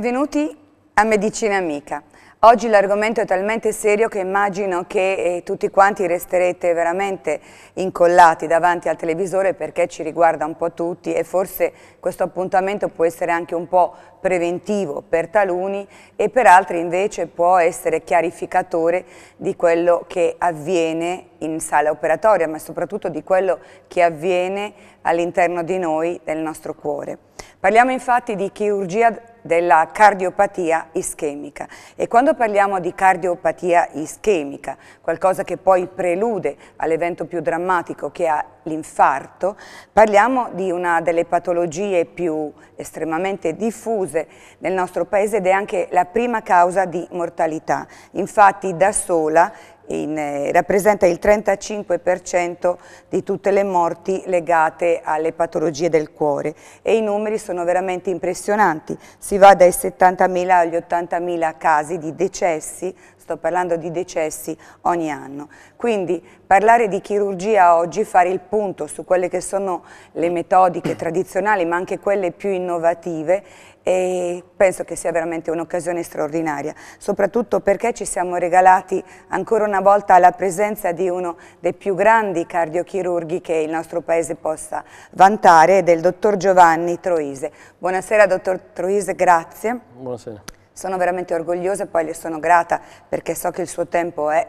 Benvenuti a Medicina Amica. Oggi l'argomento è talmente serio che immagino che eh, tutti quanti resterete veramente incollati davanti al televisore perché ci riguarda un po' tutti e forse questo appuntamento può essere anche un po' preventivo per taluni e per altri invece può essere chiarificatore di quello che avviene in sala operatoria ma soprattutto di quello che avviene all'interno di noi, del nostro cuore. Parliamo infatti di chirurgia della cardiopatia ischemica. E quando parliamo di cardiopatia ischemica, qualcosa che poi prelude all'evento più drammatico che ha l'infarto, parliamo di una delle patologie più estremamente diffuse nel nostro paese ed è anche la prima causa di mortalità. Infatti da sola in, eh, rappresenta il 35% di tutte le morti legate alle patologie del cuore e i numeri sono veramente impressionanti, si va dai 70.000 agli 80.000 casi di decessi, sto parlando di decessi ogni anno. Quindi parlare di chirurgia oggi, fare il punto su quelle che sono le metodiche tradizionali ma anche quelle più innovative e penso che sia veramente un'occasione straordinaria, soprattutto perché ci siamo regalati ancora una volta la presenza di uno dei più grandi cardiochirurghi che il nostro paese possa vantare, del dottor Giovanni Troise. Buonasera dottor Troise, grazie. Buonasera. Sono veramente orgogliosa e poi le sono grata perché so che il suo tempo è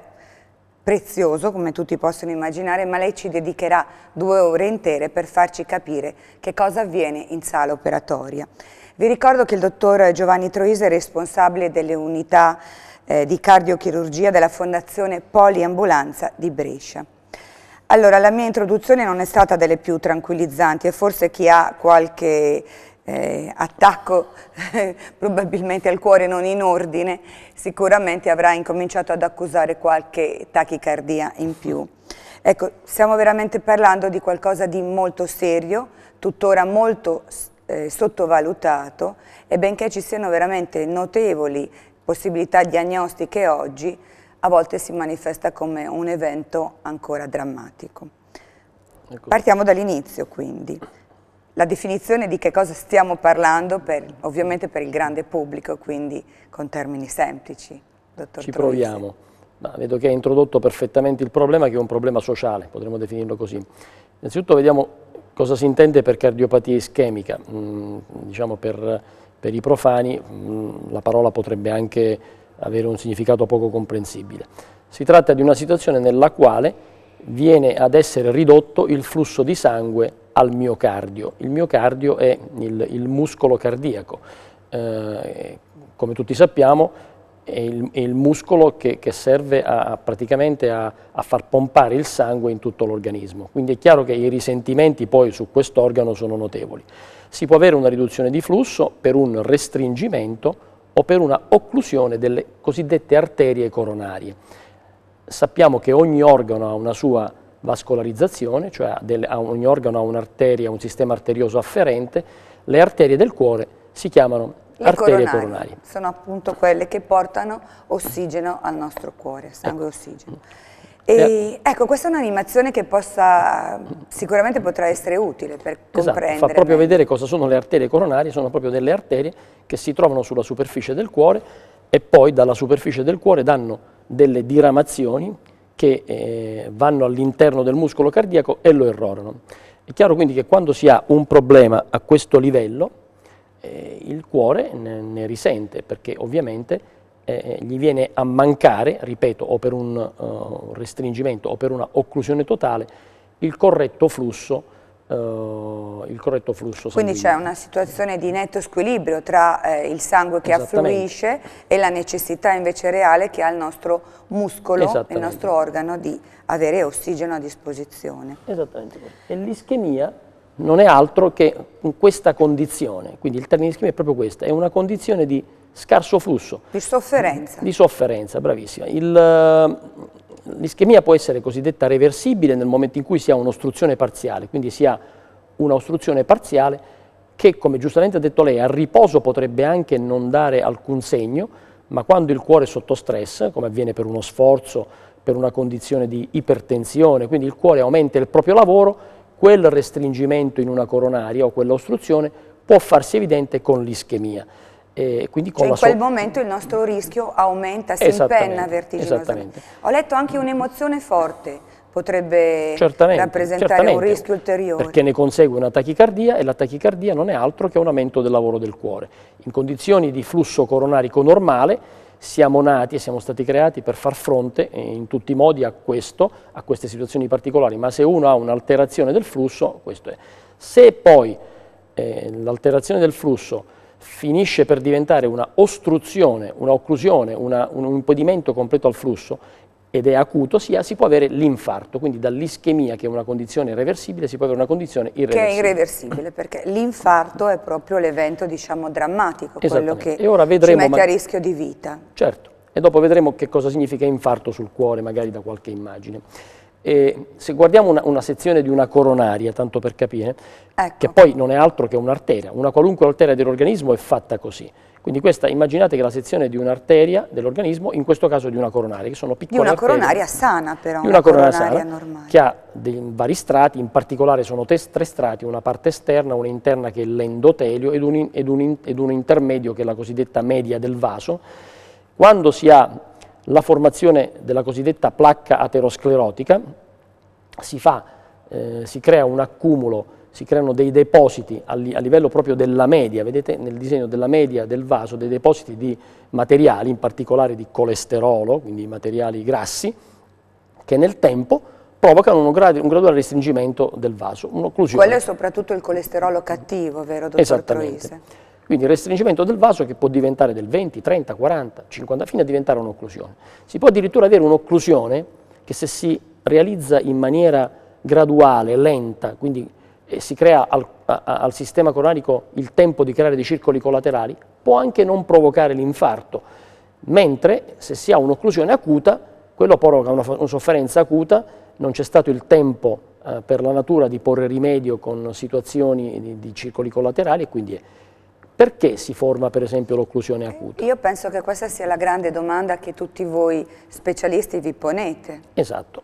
prezioso, come tutti possono immaginare, ma lei ci dedicherà due ore intere per farci capire che cosa avviene in sala operatoria. Vi ricordo che il dottor Giovanni Troise è responsabile delle unità eh, di cardiochirurgia della Fondazione Poliambulanza di Brescia. Allora, la mia introduzione non è stata delle più tranquillizzanti e forse chi ha qualche eh, attacco probabilmente al cuore non in ordine, sicuramente avrà incominciato ad accusare qualche tachicardia in più. Ecco, stiamo veramente parlando di qualcosa di molto serio, tuttora molto eh, sottovalutato e benché ci siano veramente notevoli possibilità diagnostiche oggi, a volte si manifesta come un evento ancora drammatico. Ecco. Partiamo dall'inizio quindi. La definizione di che cosa stiamo parlando, per, ovviamente per il grande pubblico, quindi con termini semplici. Dottor Ci proviamo. Ma vedo che ha introdotto perfettamente il problema, che è un problema sociale, potremmo definirlo così. Innanzitutto vediamo Cosa si intende per cardiopatia ischemica? Mm, diciamo per, per, i profani mm, la parola potrebbe anche avere un significato poco comprensibile. Si tratta di una situazione nella quale viene ad essere ridotto il flusso di sangue al miocardio. Il miocardio è il, il muscolo cardiaco. Eh, come tutti sappiamo è il, è il, muscolo che, che serve a, praticamente a, a, far pompare il sangue in tutto l'organismo. Quindi è chiaro che i risentimenti poi su quest'organo sono notevoli. Si può avere una riduzione di flusso per un restringimento o per una occlusione delle cosiddette arterie coronarie. Sappiamo che ogni organo ha una sua vascolarizzazione, cioè del, ogni organo ha un'arteria, un sistema arterioso afferente, le arterie del cuore si chiamano le arterie coronarie. Sono appunto quelle che portano ossigeno al nostro cuore, sangue e ossigeno. E, eh. ecco, questa è un'animazione che possa, sicuramente potrà essere utile per comprendere. Esatto, fa proprio vedere cosa sono le arterie coronarie, sono proprio delle arterie che si trovano sulla superficie del cuore e poi dalla superficie del cuore danno delle diramazioni che eh, vanno all'interno del muscolo cardiaco e lo errorano. È chiaro quindi che quando si ha un problema a questo livello, eh, il cuore ne, ne, risente perché ovviamente eh, eh gli viene a mancare, ripeto, o per un uh, restringimento o per una occlusione totale, il corretto flusso Uh, il corretto flusso sanguigno. Quindi c'è una situazione di netto squilibrio tra eh, il sangue che affluisce e la necessità invece reale che ha il nostro muscolo, il nostro organo di avere ossigeno a disposizione. Esattamente. E l'ischemia non è altro che in questa condizione, quindi il termine ischemia è proprio questa, è una condizione di scarso flusso. Di sofferenza. Di sofferenza, bravissima. Eh, l'ischemia può essere cosiddetta reversibile nel momento in cui si ha un'ostruzione parziale, quindi si ha un'ostruzione parziale che, come giustamente ha detto lei, al riposo potrebbe anche non dare alcun segno, ma quando il cuore è sotto stress, come avviene per uno sforzo, per una condizione di ipertensione, quindi il cuore aumenta il proprio lavoro, quel restringimento in una coronaria o quella ostruzione può farsi evidente con l'ischemia. Eh, quindi cioè in quel so momento il nostro rischio aumenta, si impenna vertiginosamente. Ho letto anche un'emozione forte, potrebbe certamente, rappresentare certamente, un rischio ulteriore. Perché ne consegue una tachicardia e la tachicardia non è altro che un aumento del lavoro del cuore. In condizioni di flusso coronarico normale siamo nati e siamo stati creati per far fronte eh, in tutti i modi a questo, a queste situazioni particolari, ma se uno ha un'alterazione del flusso, questo è. Se poi eh, l'alterazione del flusso finisce per diventare una ostruzione, un'occlusione, un impedimento completo al flusso, ed è acuto sia, si può avere l'infarto, quindi dall'ischemia che è una condizione irreversibile si può avere una condizione irreversibile. Che è irreversibile perché l'infarto è proprio l'evento diciamo drammatico, quello che e ora vedremo, ci mette a rischio di vita. Certo, e dopo vedremo che cosa significa infarto sul cuore magari da qualche immagine. E se guardiamo una, una, sezione di una coronaria, tanto per capire, ecco. che poi non è altro che un'arteria, una qualunque arteria dell'organismo è fatta così. Quindi questa, immaginate che la sezione di un'arteria dell'organismo, in questo caso di una coronaria, che sono piccole Di una arterie, coronaria sana però, di una, una coronaria, coronaria sana, normale. Che ha dei vari strati, in particolare sono tre strati, una parte esterna, una interna che è l'endotelio ed un, ed, ed un intermedio che è la cosiddetta media del vaso. Quando si ha la formazione della cosiddetta placca aterosclerotica, si, fa, eh, si crea un accumulo si creano dei depositi a, livello proprio della media, vedete nel disegno della media del vaso dei depositi di materiali, in particolare di colesterolo, quindi materiali grassi, che nel tempo provocano un, grad un graduale restringimento del vaso, un'occlusione. Quello è soprattutto il colesterolo cattivo, vero dottor Esattamente. Troise? Quindi restringimento del vaso che può diventare del 20, 30, 40, 50, fino a diventare un'occlusione. Si può addirittura avere un'occlusione che se si realizza in maniera graduale, lenta, quindi e si crea al, a, al sistema coronarico il tempo di creare dei circoli collaterali, può anche non provocare l'infarto, mentre se si ha un'occlusione acuta, quello provoca una, una sofferenza acuta, non c'è stato il tempo eh, per la natura di porre rimedio con situazioni di, di circoli collaterali e quindi è, perché si forma per esempio l'occlusione acuta? Io penso che questa sia la grande domanda che tutti voi specialisti vi ponete. Esatto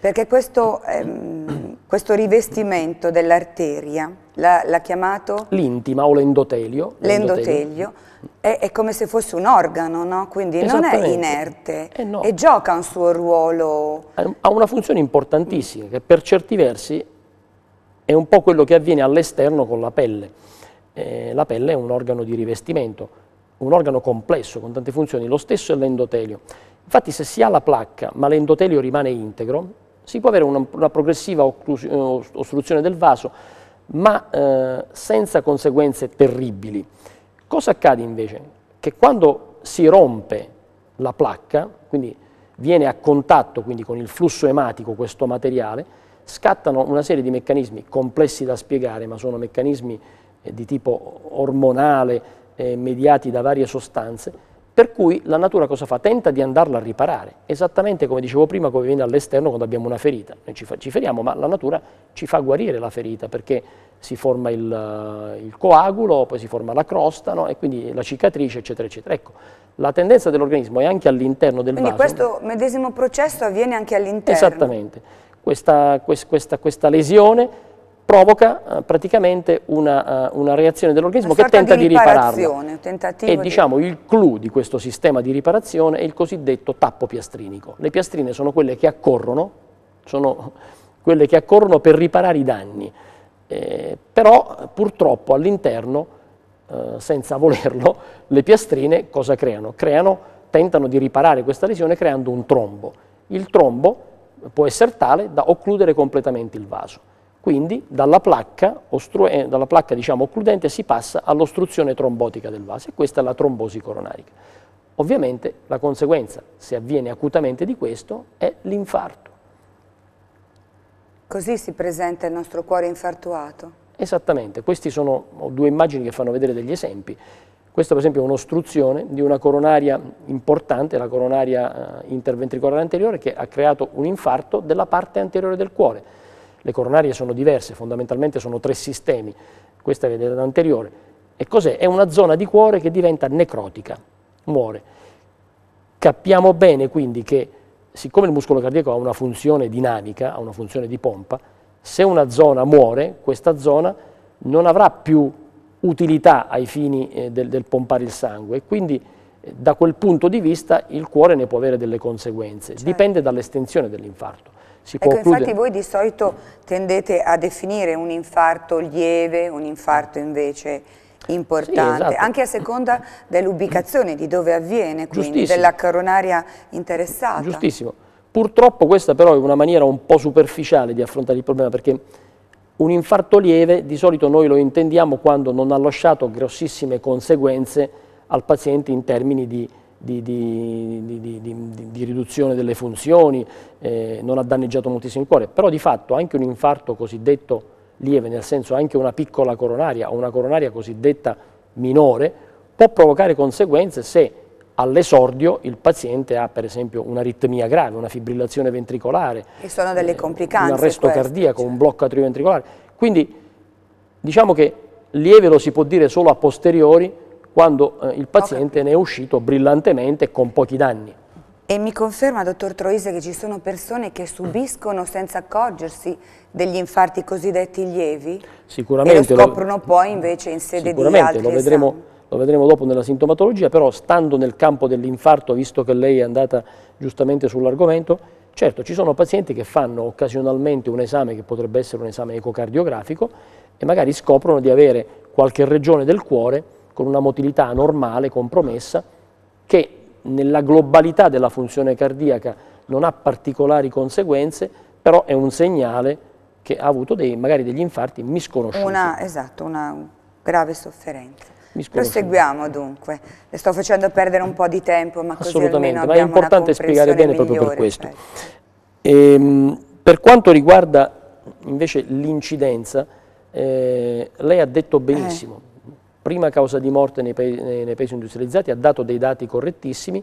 perché questo, ehm, questo rivestimento dell'arteria, l'ha, chiamato? L'intima o l'endotelio. L'endotelio è, è, come se fosse un organo, no? quindi non è inerte eh no. e gioca un suo ruolo. Ha una funzione importantissima che per certi versi è un po' quello che avviene all'esterno con la pelle. Eh, la pelle è un organo di rivestimento, un organo complesso con tante funzioni, lo stesso è l'endotelio. Infatti se si ha la placca ma l'endotelio rimane integro, si può avere una, una progressiva eh, ostruzione del vaso, ma eh, senza conseguenze terribili. Cosa accade invece? Che quando si rompe la placca, quindi viene a contatto quindi, con il flusso ematico questo materiale, scattano una serie di meccanismi complessi da spiegare, ma sono meccanismi eh, di tipo ormonale, eh, mediati da varie sostanze, per cui la natura cosa fa? Tenta di andarla a riparare, esattamente come dicevo prima come viene all'esterno quando abbiamo una ferita. Noi ci, fa, ci, feriamo, ma la natura ci fa guarire la ferita perché si forma il, eh, il coagulo, poi si forma la crosta no? e quindi la cicatrice, eccetera, eccetera. Ecco, la tendenza dell'organismo è anche all'interno del quindi vaso. Quindi questo medesimo processo avviene anche all'interno? Esattamente. questa, questa, questa lesione provoca eh, praticamente una, uh, una reazione dell'organismo che tenta di, di ripararlo. E di... diciamo il clou di questo sistema di riparazione è il cosiddetto tappo piastrinico. Le piastrine sono quelle che accorrono, sono quelle che accorrono per riparare i danni, eh, però purtroppo all'interno, eh, senza volerlo, le piastrine cosa creano? Creano, tentano di riparare questa lesione creando un trombo. Il trombo può essere tale da occludere completamente il vaso. Quindi dalla placca, eh, dalla placca diciamo, occludente si passa all'ostruzione trombotica del vaso e questa è la trombosi coronarica. Ovviamente la conseguenza, se avviene acutamente di questo, è l'infarto. Così si presenta il nostro cuore infartuato? Esattamente, queste sono due immagini che fanno vedere degli esempi. Questa per esempio è un'ostruzione di una coronaria importante, la coronaria eh, interventricolare anteriore, che ha creato un infarto della parte anteriore del cuore le coronarie sono diverse, fondamentalmente sono tre sistemi, questa è l'anteriore, E cos'è? È una zona di cuore che diventa necrotica, muore. Capiamo bene quindi che siccome il muscolo cardiaco ha una funzione dinamica, ha una funzione di pompa, se una zona muore, questa zona non avrà più utilità ai fini eh, del, del, pompare il sangue e quindi eh, da quel punto di vista il cuore ne può avere delle conseguenze, certo. dipende dall'estensione dell'infarto si ecco, può ecco, infatti voi di solito tendete a definire un infarto lieve, un infarto invece importante, sì, esatto. anche a seconda dell'ubicazione, di dove avviene, quindi della coronaria interessata. Giustissimo. Purtroppo questa però è una maniera un po' superficiale di affrontare il problema, perché un infarto lieve di solito noi lo intendiamo quando non ha lasciato grossissime conseguenze al paziente in termini di di, di, di, di, riduzione delle funzioni, eh, non ha danneggiato moltissimo il cuore, però di fatto anche un infarto cosiddetto lieve, nel senso anche una piccola coronaria o una coronaria cosiddetta minore, può provocare conseguenze se all'esordio il paziente ha per esempio un'aritmia grave, una fibrillazione ventricolare, e sono delle eh, complicanze, un arresto questo, cardiaco, cioè. un blocco atrioventricolare. Quindi diciamo che lieve lo si può dire solo a posteriori, quando eh, il paziente ne è uscito brillantemente con pochi danni. E mi conferma, dottor Troise, che ci sono persone che subiscono senza accorgersi degli infarti cosiddetti lievi? Sicuramente. E lo scoprono lo, poi invece in sede di altri lo lo vedremo dopo nella sintomatologia, però stando nel campo dell'infarto, visto che lei è andata giustamente sull'argomento, certo ci sono pazienti che fanno occasionalmente un esame che potrebbe essere un esame ecocardiografico e magari scoprono di avere qualche regione del cuore con una motilità normale, compromessa, che nella globalità della funzione cardiaca non ha particolari conseguenze, però è un segnale che ha avuto dei, magari degli infarti misconosciuti. Una, esatto, una grave sofferenza. Proseguiamo dunque, le sto facendo perdere un po' di tempo, ma così almeno ma è importante spiegare bene migliore, proprio per questo. Ecco. Ehm, per quanto riguarda invece l'incidenza, eh, lei ha detto eh. benissimo, eh prima causa di morte nei, paesi, nei paesi industrializzati, ha dato dei dati correttissimi,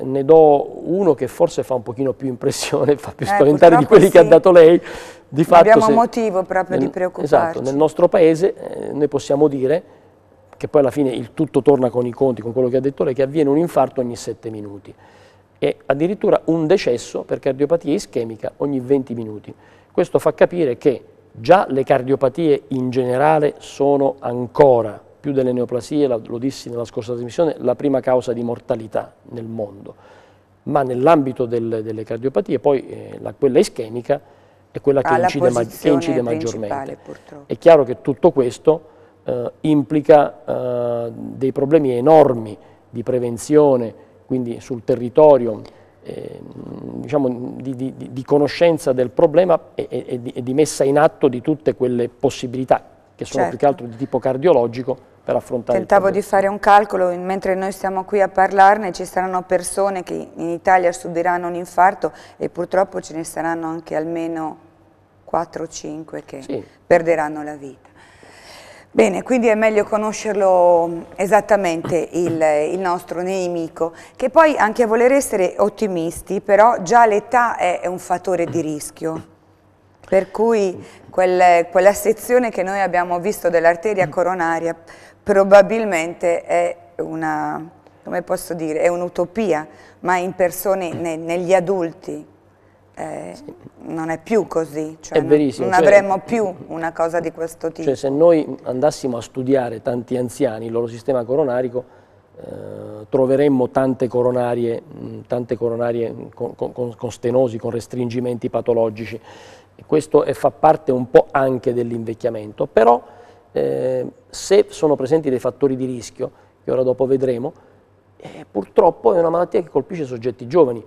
ne do uno che forse fa un pochino più impressione, fa più eh, spaventare eh, di quelli sì. che ha dato lei. Di fatto, abbiamo se, motivo proprio nel, di preoccuparci. Esatto, nel nostro paese eh, noi possiamo dire che poi alla fine il tutto torna con i conti, con quello che ha detto lei, che avviene un infarto ogni 7 minuti e addirittura un decesso per cardiopatia ischemica ogni 20 minuti. Questo fa capire che già le cardiopatie in generale sono ancora più delle neoplasie, lo dissi nella scorsa trasmissione, la prima causa di mortalità nel mondo, ma nell'ambito del, delle cardiopatie poi eh, la, quella ischemica è quella che ah, incide, ma, che incide, maggiormente. Purtroppo. È chiaro che tutto questo eh, implica eh, dei problemi enormi di prevenzione, quindi sul territorio, eh, diciamo, di, di, di, conoscenza del problema e, e, e di messa in atto di tutte quelle possibilità che sono certo. più che certo. altro di tipo cardiologico per affrontare Tentavo di fare un calcolo, mentre noi stiamo qui a parlarne ci saranno persone che in Italia subiranno un infarto e purtroppo ce ne saranno anche almeno 4 o 5 che sì. perderanno la vita. Bene, quindi è meglio conoscerlo esattamente il, il, nostro nemico, che poi anche a voler essere ottimisti, però già l'età è, è un fattore di rischio. Per cui quelle, quella sezione che noi abbiamo visto dell'arteria coronaria probabilmente è una, come posso dire, è un'utopia, ma in persone, ne, negli adulti, eh, sì. non è più così, cioè non, non, cioè, avremmo cioè, più una cosa di questo tipo. Cioè se noi andassimo a studiare tanti anziani, il loro sistema coronarico, eh, troveremmo tante coronarie, tante coronarie con, con, con, stenosi, con restringimenti patologici e questo è, fa parte un po' anche dell'invecchiamento, però eh, se sono presenti dei fattori di rischio, che ora dopo vedremo, eh, purtroppo è una malattia che colpisce soggetti giovani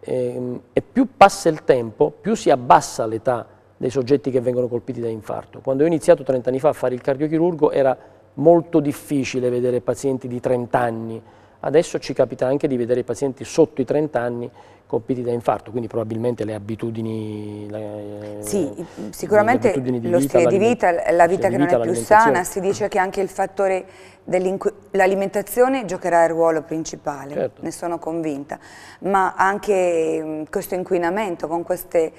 eh, e più passa il tempo, più si abbassa l'età dei soggetti che vengono colpiti da infarto. Quando ho iniziato 30 anni fa a fare il cardiochirurgo era molto difficile vedere pazienti di 30 anni, Adesso ci capita anche di vedere i pazienti sotto i 30 anni colpiti da infarto, quindi probabilmente le abitudini eh, le, Sì, sicuramente abitudini lo stile di vita, la vita cioè, che vita, non è più sana, si dice che anche il fattore dell'alimentazione giocherà il ruolo principale, certo. ne sono convinta, ma anche questo inquinamento con queste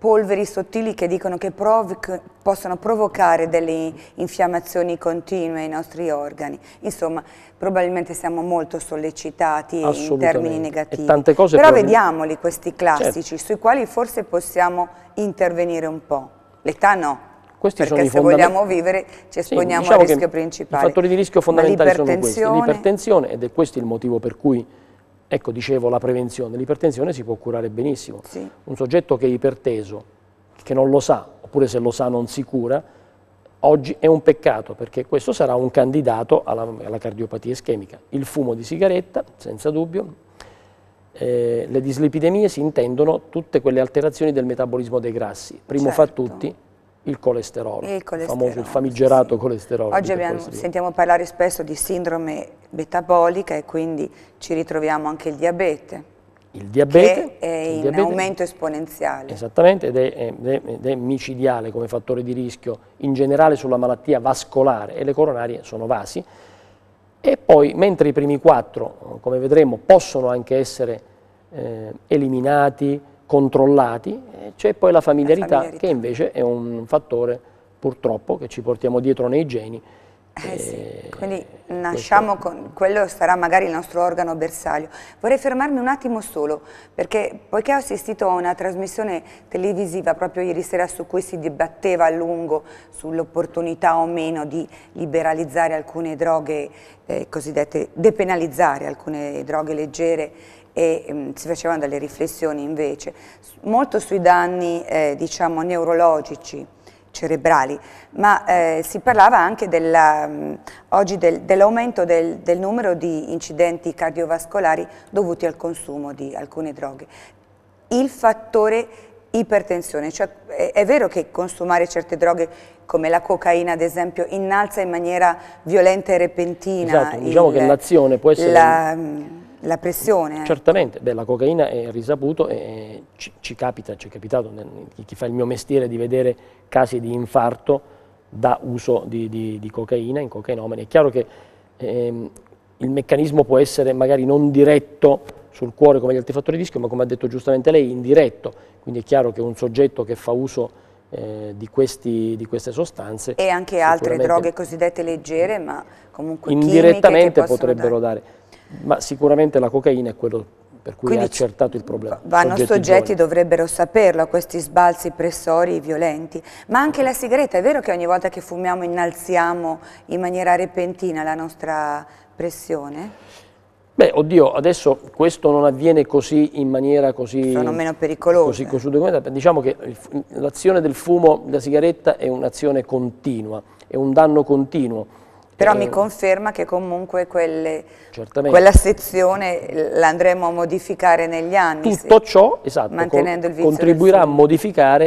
polveri sottili che dicono che provoc possono provocare delle infiammazioni continue ai nostri organi. Insomma, probabilmente siamo molto sollecitati in termini negativi. Però proprio... vediamoli questi classici, certo. sui quali forse possiamo intervenire un po'. L'età no. Questi perché se vogliamo vivere ci esponiamo sì, diciamo al rischio principale. I fattori di rischio fondamentali sono questi, l'ipertensione ed è questo il motivo per cui Ecco, dicevo, la prevenzione. L'ipertensione si può curare benissimo. Sì. Un soggetto che è iperteso, che non lo sa, oppure se lo sa non si cura, oggi è un peccato perché questo sarà un candidato alla, alla cardiopatia ischemica. Il fumo di sigaretta, senza dubbio, eh, le dislipidemie si intendono tutte quelle alterazioni del metabolismo dei grassi, primo certo. fra tutti il colesterolo, il colesterolo, famoso, il famigerato sì. colesterolo. Oggi abbiamo, sentiamo parlare spesso di sindrome metabolica e quindi ci ritroviamo anche il diabete. Il diabete che è in diabete, aumento esponenziale. Esattamente, ed è, ed, è, ed è, micidiale come fattore di rischio in generale sulla malattia vascolare e le coronarie sono vasi. E poi, mentre i primi quattro, come vedremo, possono anche essere eh, eliminati, controllati, eh, c'è poi la familiarità, la familiarità che invece è un fattore purtroppo che ci portiamo dietro nei geni eh sì. Eh, quindi nasciamo con quello sarà magari il nostro organo bersaglio. Vorrei fermarmi un attimo solo, perché poiché ho assistito a una trasmissione televisiva proprio ieri sera su cui si dibatteva a lungo sull'opportunità o meno di liberalizzare alcune droghe eh, cosiddette, depenalizzare alcune droghe leggere e mh, mm, si facevano delle riflessioni invece, molto sui danni eh, diciamo neurologici cerebrali, ma eh, si parlava anche della, mm, oggi del, dell'aumento del, del, numero di incidenti cardiovascolari dovuti al consumo di alcune droghe. Il fattore ipertensione, cioè è, è vero che consumare certe droghe come la cocaina ad esempio innalza in maniera violenta e repentina esatto, diciamo il, che l'azione può essere... La, la pressione? Eh. Certamente, Beh, la cocaina è risaputo e ci, ci capita, ci è capitato, chi fa il mio mestiere di vedere casi di infarto da uso di, di, di cocaina in cocainomani. È chiaro che ehm, il meccanismo può essere magari non diretto sul cuore come gli altri fattori di rischio, ma come ha detto giustamente lei, indiretto. Quindi è chiaro che un soggetto che fa uso eh, di, questi, di, queste sostanze... E anche altre droghe cosiddette leggere, ma comunque... Indirettamente potrebbero dare. dare. Ma sicuramente la cocaina è quello per cui Quindi è accertato il problema. Vanno soggetti, soggetti dovrebbero saperlo, questi sbalzi pressori violenti. Ma anche la sigaretta, è vero che ogni volta che fumiamo innalziamo in maniera repentina la nostra pressione? Beh, oddio, adesso questo non avviene così in maniera così... Sono meno pericolose. Così, così Diciamo che l'azione del fumo, della sigaretta, è un'azione continua, è un danno continuo però eh, mi conferma che comunque quelle, quella sezione l'andremo a modificare negli anni. Tutto ciò, esatto, con, contribuirà a modificare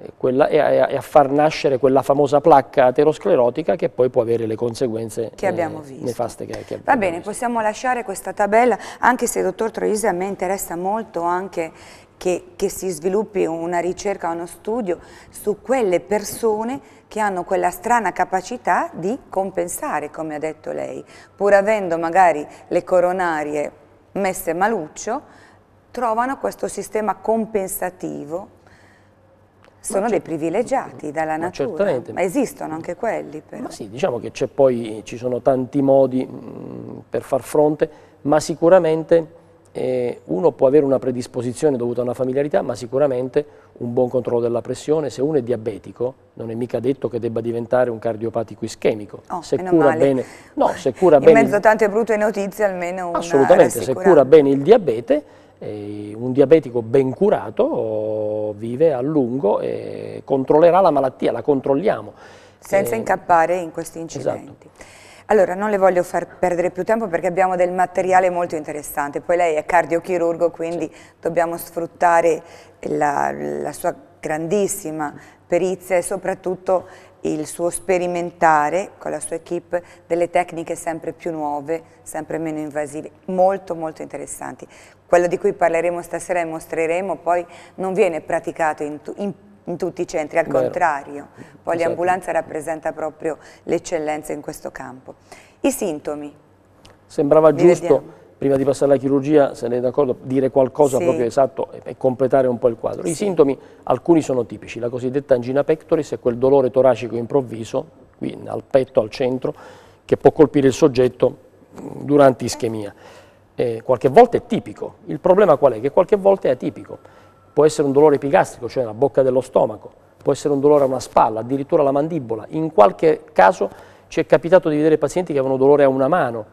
eh, quella, e, a, e, a, far nascere quella famosa placca aterosclerotica che poi può avere le conseguenze che eh, abbiamo visto. nefaste che, che abbiamo Va bene, visto. possiamo lasciare questa tabella, anche se, dottor Troisi, a me interessa molto anche che, che, si sviluppi una ricerca, uno studio su quelle persone che hanno quella strana capacità di compensare, come ha detto lei, pur avendo magari le coronarie messe maluccio, trovano questo sistema compensativo. Sono dei privilegiati dalla natura, ma, certamente. ma esistono anche quelli. Però. Ma sì, diciamo che poi, ci sono tanti modi mh, mm, per far fronte, ma sicuramente eh, uno può avere una predisposizione dovuta a una familiarità, ma sicuramente un buon controllo della pressione. Se uno è diabetico, non è mica detto che debba diventare un cardiopatico ischemico. Oh, se cura male. bene, no, se cura In bene, mezzo a tante brutte notizie almeno una Assolutamente, se cura bene il diabete, eh, un diabetico ben curato vive a lungo e controllerà la malattia, la controlliamo. Senza eh, incappare in questi incidenti. Esatto. Allora, non le voglio far perdere più tempo perché abbiamo del materiale molto interessante. Poi lei è cardiochirurgo, quindi dobbiamo sfruttare la, la sua grandissima perizia e soprattutto il suo sperimentare con la sua equip delle tecniche sempre più nuove, sempre meno invasive, molto molto interessanti. Quello di cui parleremo stasera e mostreremo poi non viene praticato in, in in tutti i centri, al contrario, poi esatto. l'ambulanza rappresenta proprio l'eccellenza in questo campo. I sintomi? Sembrava Mi giusto, vediamo. prima di passare alla chirurgia, se ne è d'accordo, dire qualcosa sì. proprio esatto e, completare un po' il quadro. I sintomi, alcuni sono tipici, la cosiddetta angina pectoris è quel dolore toracico improvviso, qui al petto, al centro, che può colpire il soggetto mm, durante ischemia. Eh, qualche volta è tipico, il problema qual è? Che qualche volta è atipico può essere un dolore epigastrico, cioè la bocca dello stomaco, può essere un dolore a una spalla, addirittura alla mandibola. In qualche caso ci è capitato di vedere pazienti che avevano dolore a una mano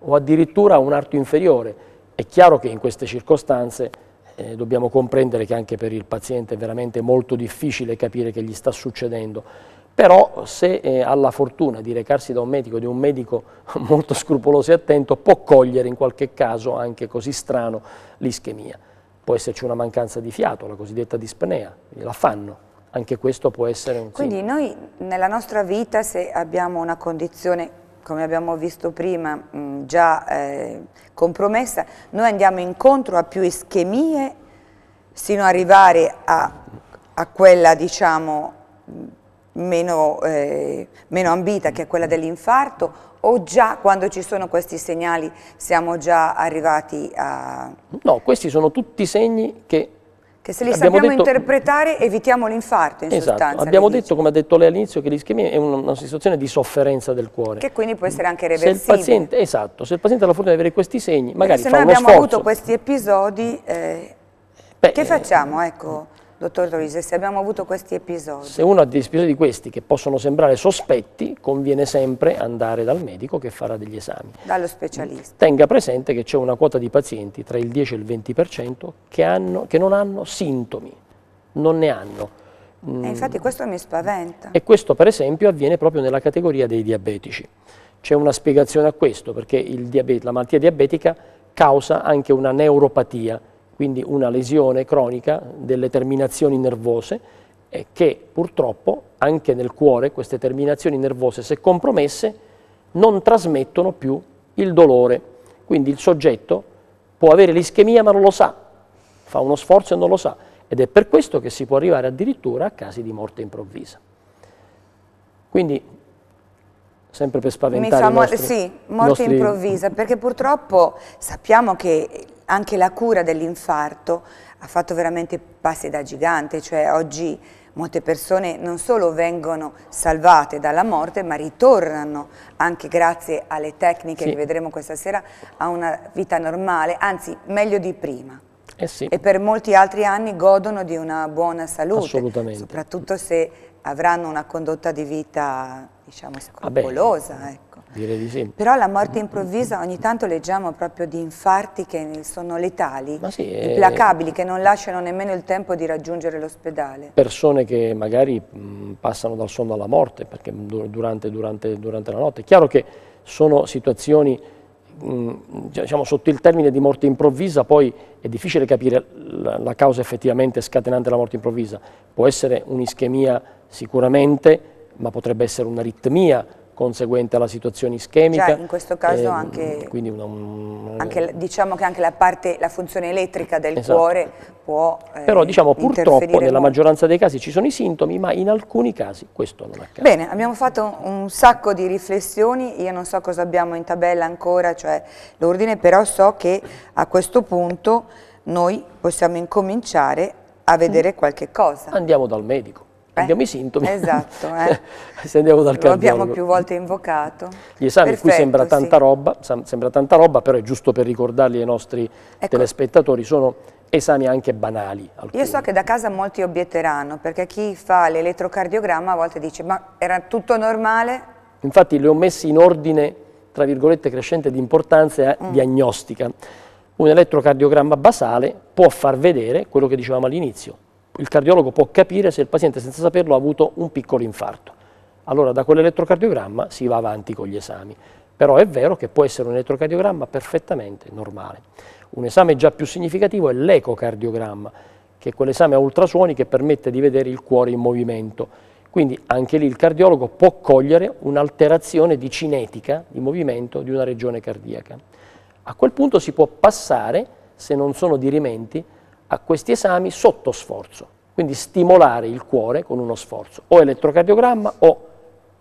o addirittura a un arto inferiore. È chiaro che in queste circostanze eh, dobbiamo comprendere che anche per il paziente è veramente molto difficile capire che gli sta succedendo. Però se eh, ha la fortuna di recarsi da un medico, di un medico molto scrupoloso e attento, può cogliere in qualche caso anche così strano l'ischemia. Può esserci una mancanza di fiato, la cosiddetta dispnea, l'affanno. Anche questo può essere un Quindi sintomo. noi nella nostra vita se abbiamo una condizione come abbiamo visto prima, mm, già eh, compromessa, noi andiamo incontro a più ischemie sino ad arrivare a, a quella, diciamo, mm, meno, eh, meno ambita, che è quella dell'infarto, o già quando ci sono questi segnali siamo già arrivati a... No, questi sono tutti segni che... Che se li sappiamo detto... interpretare evitiamo l'infarto in esatto. sostanza. Abbiamo detto, dice. come ha detto lei all'inizio, che l'ischemia è una situazione di sofferenza del cuore. Che quindi può essere anche reversibile. Se paziente, esatto, se il paziente ha la fortuna di avere questi segni, magari Perché se fa Se noi abbiamo avuto questi episodi, eh, Beh, che eh, facciamo? Ecco... Dottor Troise, se abbiamo avuto questi episodi... Se uno ha degli episodi di questi che possono sembrare sospetti, conviene sempre andare dal medico che farà degli esami. Dallo specialista. Tenga presente che c'è una quota di pazienti tra il 10 e il 20% che, hanno, che non hanno sintomi, non ne hanno. Mm. E infatti questo mi spaventa. E questo per esempio avviene proprio nella categoria dei diabetici. C'è una spiegazione a questo, perché la malattia diabetica causa anche una neuropatia, quindi una lesione cronica delle terminazioni nervose e che purtroppo anche nel cuore queste terminazioni nervose se compromesse non trasmettono più il dolore, quindi il soggetto può avere l'ischemia ma non lo sa, fa uno sforzo e non lo sa ed è per questo che si può arrivare addirittura a casi di morte improvvisa. Quindi sempre per spaventare Mi fa i nostri, sì, morte nostri... improvvisa, perché purtroppo sappiamo che anche la cura dell'infarto ha fatto veramente passi da gigante, cioè oggi molte persone non solo vengono salvate dalla morte ma ritornano anche grazie alle tecniche sì. che vedremo questa sera a una vita normale, anzi meglio di prima. Eh sì. E per molti altri anni godono di una buona salute, soprattutto se avranno una condotta di vita diciamo, scrupolosa. Ecco. Direi di sì. Però la morte improvvisa ogni tanto leggiamo proprio di infarti che sono letali, sì, eh, implacabili, eh, che non lasciano nemmeno il tempo di raggiungere l'ospedale. Persone che magari mh, passano dal sonno alla morte perché durante, durante, durante la notte. È chiaro che sono situazioni mh, diciamo, sotto il termine di morte improvvisa poi è difficile capire la, la causa effettivamente scatenante della morte improvvisa può essere un'ischemia sicuramente ma potrebbe essere un'aritmia conseguente alla situazione ischemica. Cioè, in questo caso eh, anche, una, anche, diciamo che anche la, parte, la funzione elettrica del esatto. cuore può eh, Però diciamo purtroppo nella molto. maggioranza dei casi ci sono i sintomi, ma in alcuni casi questo non accade. Bene, abbiamo fatto un sacco di riflessioni, io non so cosa abbiamo in tabella ancora, cioè l'ordine, però so che a questo punto noi possiamo incominciare a vedere mm. qualche cosa. Andiamo dal medico abbiamo i sintomi. Esatto, eh. se andiamo dal Lo abbiamo più volte invocato. Gli esami, Perfetto, qui sembra tanta, sì. roba, sembra tanta roba, però è giusto per ricordarli ai nostri ecco. telespettatori, sono esami anche banali. Alcuni. Io so che da casa molti obietteranno, perché chi fa l'elettrocardiogramma a volte dice ma era tutto normale? Infatti li ho messi in ordine, tra virgolette, crescente di importanza mm. diagnostica. Un elettrocardiogramma basale può far vedere quello che dicevamo all'inizio, il cardiologo può capire se il paziente senza saperlo ha avuto un piccolo infarto. Allora da quell'elettrocardiogramma si va avanti con gli esami. Però è vero che può essere un elettrocardiogramma perfettamente normale. Un esame già più significativo è l'ecocardiogramma, che è quell'esame a ultrasuoni che permette di vedere il cuore in movimento. Quindi anche lì il cardiologo può cogliere un'alterazione di cinetica, di movimento di una regione cardiaca. A quel punto si può passare, se non sono dirimenti, a questi esami sotto sforzo, quindi stimolare il cuore con uno sforzo, o elettrocardiogramma o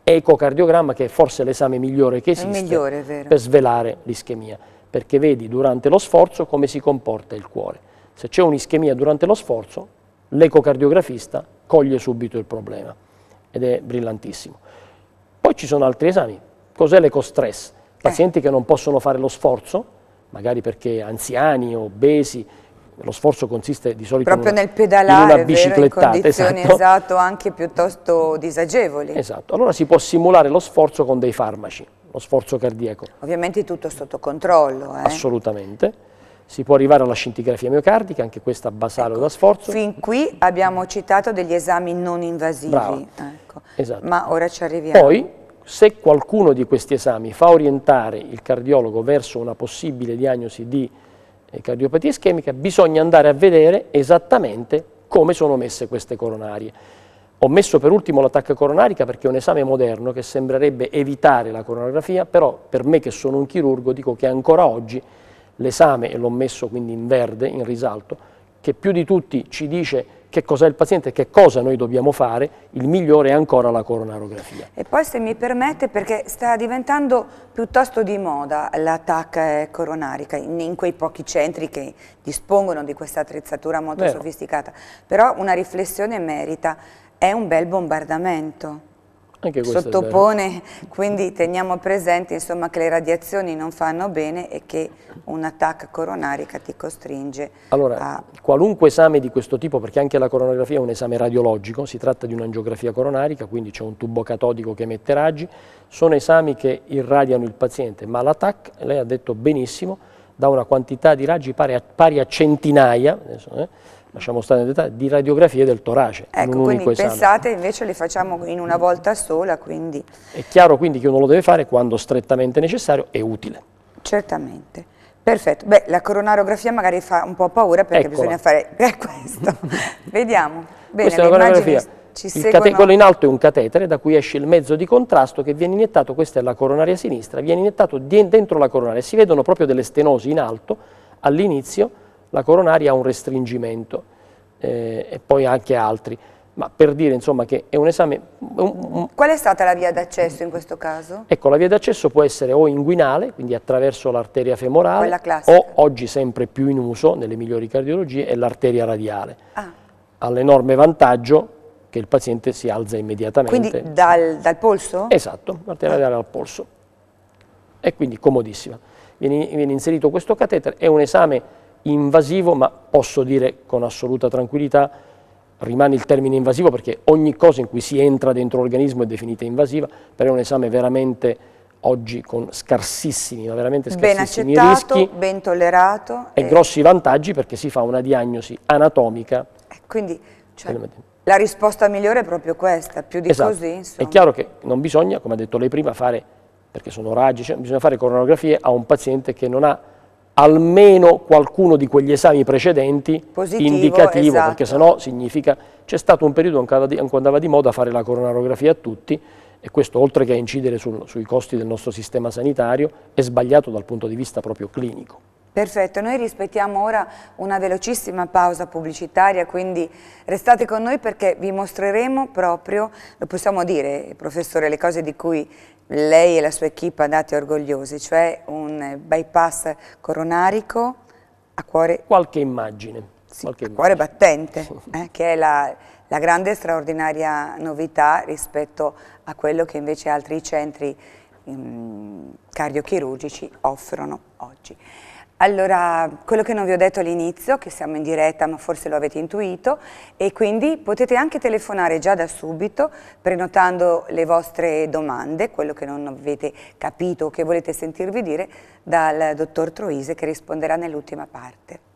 ecocardiogramma, che è forse l'esame migliore che esiste, migliore, per svelare l'ischemia, perché vedi durante lo sforzo come si comporta il cuore. Se c'è un'ischemia durante lo sforzo, l'ecocardiografista coglie subito il problema ed è brillantissimo. Poi ci sono altri esami. Cos'è l'ecostress? Eh. Pazienti eh. che non possono fare lo sforzo, magari perché anziani, obesi, lo sforzo consiste di solito Proprio una, nel pedalare, in una biciclettata, in condizioni esatto. esatto, anche piuttosto disagevoli. Esatto, allora si può simulare lo sforzo con dei farmaci, lo sforzo cardiaco. Ovviamente tutto sotto controllo. Eh? Assolutamente. Si può arrivare alla scintigrafia miocardica, anche questa basale ecco, da sforzo. Fin qui abbiamo citato degli esami non invasivi, ecco. esatto. ma ora ci arriviamo. Poi, se qualcuno di questi esami fa orientare il cardiologo verso una possibile diagnosi di cardiopatia ischemica bisogna andare a vedere esattamente come sono messe queste coronarie. Ho messo per ultimo l'attacca coronarica perché è un esame moderno che sembrerebbe evitare la coronografia, però per me che sono un chirurgo dico che ancora oggi l'esame, e l'ho messo quindi in verde, in risalto, che più di tutti ci dice che cos'è il paziente, che cosa noi dobbiamo fare, il migliore è ancora la coronarografia. E poi se mi permette, perché sta diventando piuttosto di moda l'attacca eh, coronarica in, in quei pochi centri che dispongono di questa attrezzatura molto Vero. sofisticata, però una riflessione merita, è un bel bombardamento sottopone, quindi teniamo presente insomma, che le radiazioni non fanno bene e che un'attacca coronarica ti costringe Allora, a... qualunque esame di questo tipo, perché anche la coronografia è un esame radiologico, si tratta di un'angiografia coronarica, quindi c'è un tubo catodico che emette raggi, sono esami che irradiano il paziente, ma l'attacca, lei ha detto benissimo, da una quantità di raggi pari a, pari a centinaia, adesso, eh, lasciamo stare in dettaglio, di radiografie del torace. Ecco, quindi pensate invece le facciamo in una volta sola, quindi... È chiaro quindi che uno lo deve fare quando strettamente necessario e utile. Certamente. Perfetto, beh la coronarografia magari fa un po' paura perché Eccola. bisogna fare eh, questo, vediamo. Bene, Questa è la coronarografia, seguono... quello in alto è un catetere da cui esce il mezzo di contrasto che viene iniettato, questa è la coronaria sinistra, viene iniettato dentro la coronaria, si vedono proprio delle stenosi in alto all'inizio la coronaria ha un restringimento eh, e poi anche altri. Ma per dire insomma, che è un esame... Un... Qual è stata la via d'accesso in questo caso? Ecco, la via d'accesso può essere o inguinale, quindi attraverso l'arteria femorale, o oggi sempre più in uso nelle migliori cardiologie è l'arteria radiale. Ah. Ha l'enorme vantaggio che il paziente si alza immediatamente. Quindi dal, dal polso? Esatto, l'arteria radiale al polso. E quindi comodissima. Viene, viene inserito questo catetere, è un esame invasivo, ma posso dire con assoluta tranquillità, rimane il termine invasivo perché ogni cosa in cui si entra dentro l'organismo è definita invasiva, però è un esame veramente oggi con scarsissimi, ma veramente scarsissimi ben rischi. Ben tollerato. E, e, grossi vantaggi perché si fa una diagnosi anatomica. quindi cioè, la risposta migliore è proprio questa, più di esatto. così. Insomma. È chiaro che non bisogna, come ha detto lei prima, fare, perché sono raggi, cioè bisogna fare coronografie a un paziente che non ha almeno qualcuno di quegli esami precedenti Positivo, indicativo, esatto. perché sennò significa c'è stato un periodo in cui andava di moda fare la coronarografia a tutti e questo oltre che a incidere sul, sui costi del nostro sistema sanitario è sbagliato dal punto di vista proprio clinico. Perfetto, noi rispettiamo ora una velocissima pausa pubblicitaria, quindi restate con noi perché vi mostreremo proprio, lo possiamo dire professore, le cose di cui lei e la sua equipa andate orgogliosi, cioè un bypass coronarico a cuore... Qualche immagine. Sì, qualche a immagine. cuore battente, eh, che è la, la grande e straordinaria novità rispetto a quello che invece altri centri mh, mm, cardiochirurgici offrono oggi. Allora, quello che non vi ho detto all'inizio, che siamo in diretta ma forse lo avete intuito e quindi potete anche telefonare già da subito prenotando le vostre domande, quello che non avete capito o che volete sentirvi dire dal dottor Troise che risponderà nell'ultima parte.